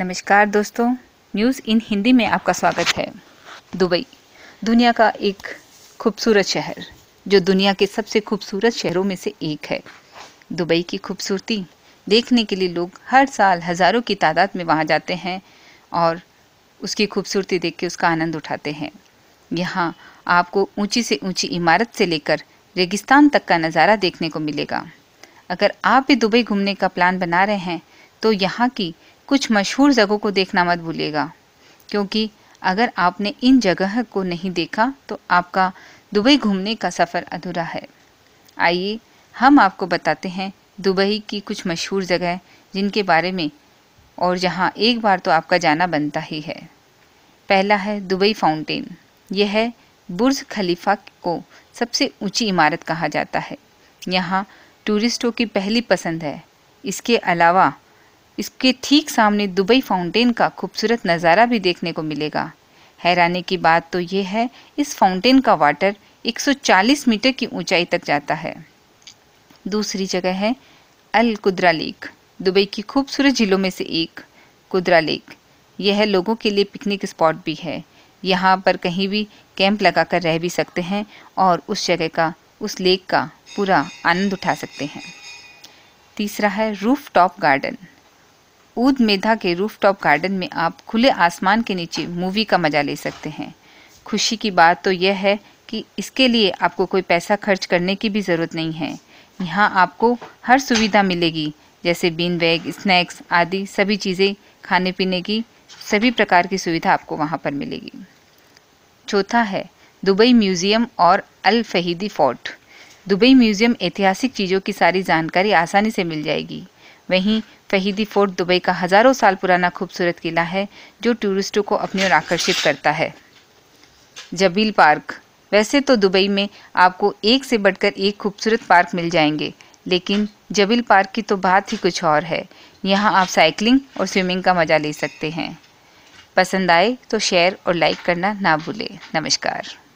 नमस्कार दोस्तों न्यूज़ इन हिंदी में आपका स्वागत है दुबई दुनिया का एक खूबसूरत शहर जो दुनिया के सबसे खूबसूरत शहरों में से एक है दुबई की खूबसूरती देखने के लिए लोग हर साल हज़ारों की तादाद में वहाँ जाते हैं और उसकी खूबसूरती देख के उसका आनंद उठाते हैं यहाँ आपको ऊंची से ऊंची इमारत से लेकर रेगिस्तान तक का नज़ारा देखने को मिलेगा अगर आप भी दुबई घूमने का प्लान बना रहे हैं तो यहाँ की कुछ मशहूर जगहों को देखना मत भूलिएगा क्योंकि अगर आपने इन जगह को नहीं देखा तो आपका दुबई घूमने का सफ़र अधूरा है आइए हम आपको बताते हैं दुबई की कुछ मशहूर जगह जिनके बारे में और जहाँ एक बार तो आपका जाना बनता ही है पहला है दुबई फाउंटेन यह है बुर्ज खलीफा को सबसे ऊंची इमारत कहा जाता है यहाँ टूरिस्टों की पहली पसंद है इसके अलावा इसके ठीक सामने दुबई फाउंटेन का खूबसूरत नज़ारा भी देखने को मिलेगा हैरानी की बात तो यह है इस फाउंटेन का वाटर 140 मीटर की ऊंचाई तक जाता है दूसरी जगह है अल कुद्रा लेक दुबई की खूबसूरत झीलों में से एक कुद्रा लेक यह लोगों के लिए पिकनिक स्पॉट भी है यहाँ पर कहीं भी कैंप लगाकर रह भी सकते हैं और उस जगह का उस लेक का पूरा आनंद उठा सकते हैं तीसरा है रूफ टॉप गार्डन ऊद मेधा के रूफटॉप गार्डन में आप खुले आसमान के नीचे मूवी का मजा ले सकते हैं खुशी की बात तो यह है कि इसके लिए आपको कोई पैसा खर्च करने की भी ज़रूरत नहीं है यहाँ आपको हर सुविधा मिलेगी जैसे बीन बैग स्नैक्स आदि सभी चीज़ें खाने पीने की सभी प्रकार की सुविधा आपको वहाँ पर मिलेगी चौथा है दुबई म्यूज़ियम और Al Fahidi fort Dubai museum ऐतिहासिक चीज़ों की सारी जानकारी आसानी से मिल जाएगी वहीं फहीदी फोर्ट दुबई का हज़ारों साल पुराना खूबसूरत किला है जो टूरिस्टों को अपनी ओर आकर्षित करता है जबील पार्क वैसे तो दुबई में आपको एक से बढ़कर एक खूबसूरत पार्क मिल जाएंगे लेकिन जबील पार्क की तो बात ही कुछ और है यहाँ आप साइकिलिंग और स्विमिंग का मज़ा ले सकते हैं पसंद आए तो शेयर और लाइक करना ना भूलें नमस्कार